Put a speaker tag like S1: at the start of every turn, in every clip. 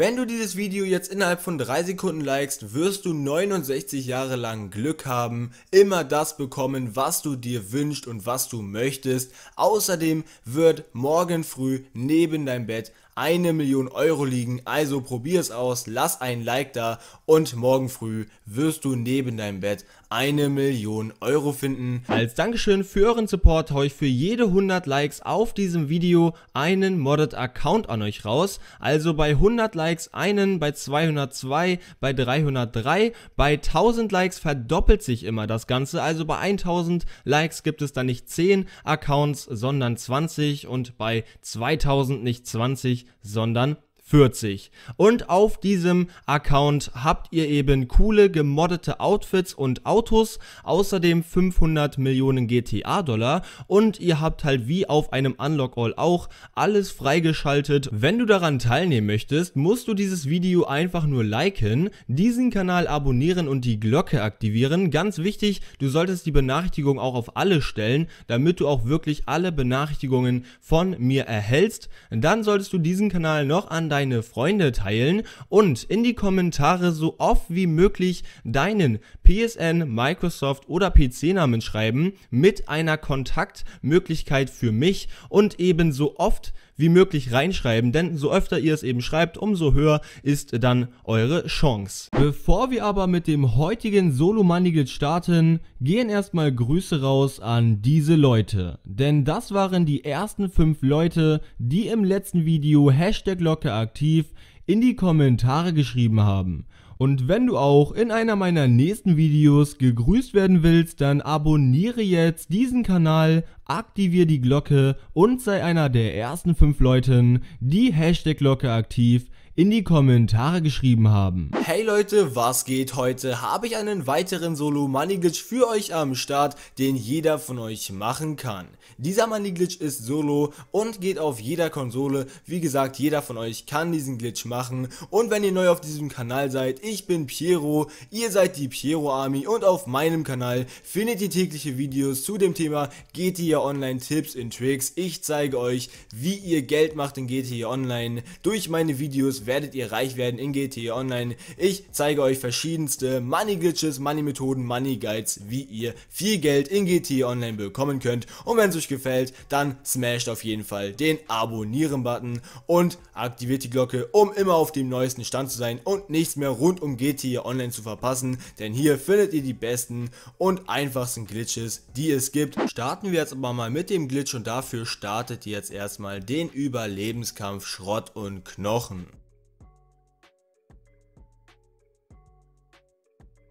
S1: Wenn du dieses Video jetzt innerhalb von 3 Sekunden likest, wirst du 69 Jahre lang Glück haben, immer das bekommen, was du dir wünschst und was du möchtest. Außerdem wird morgen früh neben deinem Bett eine Million Euro liegen. Also probier es aus, lass ein Like da und morgen früh wirst du neben deinem Bett eine Million Euro finden. Als Dankeschön für euren Support haue ich für jede 100 Likes auf diesem Video einen Modded Account an euch raus. Also bei 100 Likes einen, bei 202, bei 303, bei 1000 Likes verdoppelt sich immer das Ganze. Also bei 1000 Likes gibt es dann nicht 10 Accounts, sondern 20 und bei 2000 nicht 20, sondern 40. Und auf diesem Account habt ihr eben coole gemoddete Outfits und Autos, außerdem 500 Millionen GTA-Dollar und ihr habt halt wie auf einem Unlock All auch alles freigeschaltet. Wenn du daran teilnehmen möchtest, musst du dieses Video einfach nur liken, diesen Kanal abonnieren und die Glocke aktivieren. Ganz wichtig, du solltest die Benachrichtigung auch auf alle stellen, damit du auch wirklich alle Benachrichtigungen von mir erhältst. Dann solltest du diesen Kanal noch an dein deine Freunde teilen und in die Kommentare so oft wie möglich deinen PSN, Microsoft oder PC-Namen schreiben mit einer Kontaktmöglichkeit für mich und eben so oft wie möglich reinschreiben, denn so öfter ihr es eben schreibt, umso höher ist dann eure Chance. Bevor wir aber mit dem heutigen Solo Money starten, gehen erstmal Grüße raus an diese Leute. Denn das waren die ersten 5 Leute, die im letzten Video Hashtag locker aktiv in die Kommentare geschrieben haben. Und wenn du auch in einer meiner nächsten Videos gegrüßt werden willst, dann abonniere jetzt diesen Kanal, aktiviere die Glocke und sei einer der ersten 5 Leuten, die Hashtag Glocke aktiv in die Kommentare geschrieben haben. Hey Leute, was geht heute? Habe ich einen weiteren Solo Money Glitch für euch am Start, den jeder von euch machen kann. Dieser Money Glitch ist solo und geht auf jeder Konsole. Wie gesagt, jeder von euch kann diesen Glitch machen. Und wenn ihr neu auf diesem Kanal seid, ich bin Piero, ihr seid die Piero Army und auf meinem Kanal findet ihr tägliche Videos zu dem Thema GTA Online Tipps und Tricks. Ich zeige euch, wie ihr Geld macht in GTA Online durch meine Videos werdet ihr reich werden in GTA Online. Ich zeige euch verschiedenste Money Glitches, Money Methoden, Money Guides, wie ihr viel Geld in GTA Online bekommen könnt. Und wenn es euch gefällt, dann smasht auf jeden Fall den Abonnieren-Button und aktiviert die Glocke, um immer auf dem neuesten Stand zu sein und nichts mehr rund um GTA Online zu verpassen, denn hier findet ihr die besten und einfachsten Glitches, die es gibt. Starten wir jetzt aber mal mit dem Glitch und dafür startet ihr jetzt erstmal den Überlebenskampf Schrott und Knochen.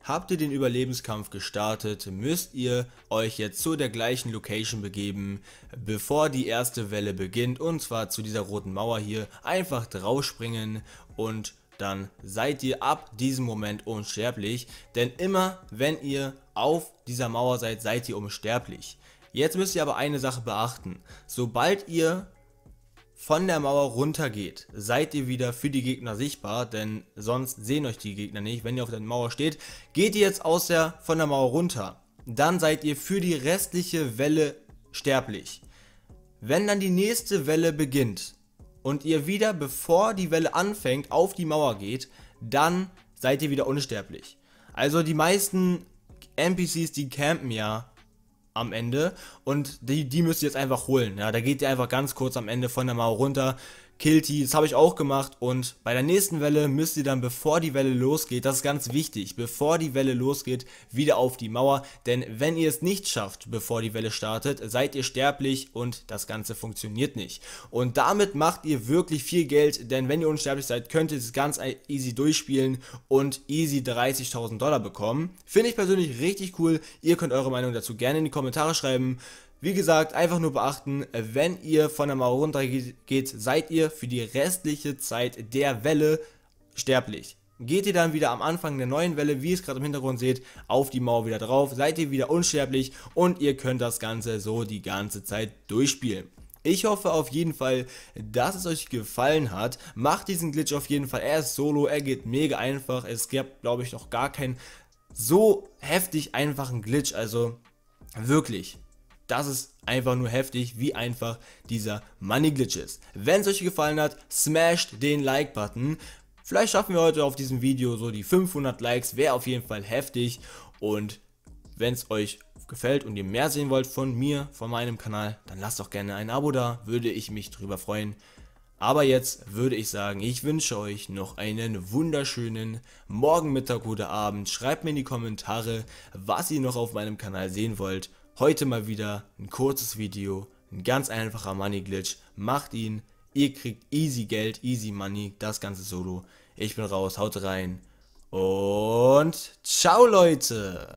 S1: Habt ihr den Überlebenskampf gestartet, müsst ihr euch jetzt zu der gleichen Location begeben, bevor die erste Welle beginnt und zwar zu dieser roten Mauer hier. Einfach drauf springen und dann seid ihr ab diesem Moment unsterblich, denn immer wenn ihr auf dieser Mauer seid, seid ihr unsterblich. Jetzt müsst ihr aber eine Sache beachten. Sobald ihr von der Mauer runter geht, seid ihr wieder für die Gegner sichtbar, denn sonst sehen euch die Gegner nicht. Wenn ihr auf der Mauer steht, geht ihr jetzt aus der, von der Mauer runter. Dann seid ihr für die restliche Welle sterblich. Wenn dann die nächste Welle beginnt und ihr wieder, bevor die Welle anfängt, auf die Mauer geht, dann seid ihr wieder unsterblich. Also die meisten NPCs, die campen ja am Ende und die, die müsst ihr jetzt einfach holen. Ja, da geht ihr einfach ganz kurz am Ende von der Mauer runter, Kilti, das habe ich auch gemacht und bei der nächsten Welle müsst ihr dann, bevor die Welle losgeht, das ist ganz wichtig, bevor die Welle losgeht, wieder auf die Mauer, denn wenn ihr es nicht schafft, bevor die Welle startet, seid ihr sterblich und das Ganze funktioniert nicht. Und damit macht ihr wirklich viel Geld, denn wenn ihr unsterblich seid, könnt ihr es ganz easy durchspielen und easy 30.000 Dollar bekommen. Finde ich persönlich richtig cool, ihr könnt eure Meinung dazu gerne in die Kommentare schreiben. Wie gesagt, einfach nur beachten, wenn ihr von der Mauer runter geht, seid ihr für die restliche Zeit der Welle sterblich. Geht ihr dann wieder am Anfang der neuen Welle, wie ihr es gerade im Hintergrund seht, auf die Mauer wieder drauf, seid ihr wieder unsterblich und ihr könnt das Ganze so die ganze Zeit durchspielen. Ich hoffe auf jeden Fall, dass es euch gefallen hat. Macht diesen Glitch auf jeden Fall. Er ist solo, er geht mega einfach. Es gab, glaube ich, noch gar keinen so heftig einfachen Glitch. Also wirklich, das ist einfach nur heftig, wie einfach dieser Money Glitch ist. Wenn es euch gefallen hat, smasht den Like-Button. Vielleicht schaffen wir heute auf diesem Video so die 500 Likes, wäre auf jeden Fall heftig. Und wenn es euch gefällt und ihr mehr sehen wollt von mir, von meinem Kanal, dann lasst doch gerne ein Abo da, würde ich mich drüber freuen. Aber jetzt würde ich sagen, ich wünsche euch noch einen wunderschönen Morgen, Mittag oder Abend. Schreibt mir in die Kommentare, was ihr noch auf meinem Kanal sehen wollt Heute mal wieder ein kurzes Video, ein ganz einfacher Money Glitch. Macht ihn, ihr kriegt easy Geld, easy Money, das ganze Solo. Ich bin raus, haut rein und ciao Leute!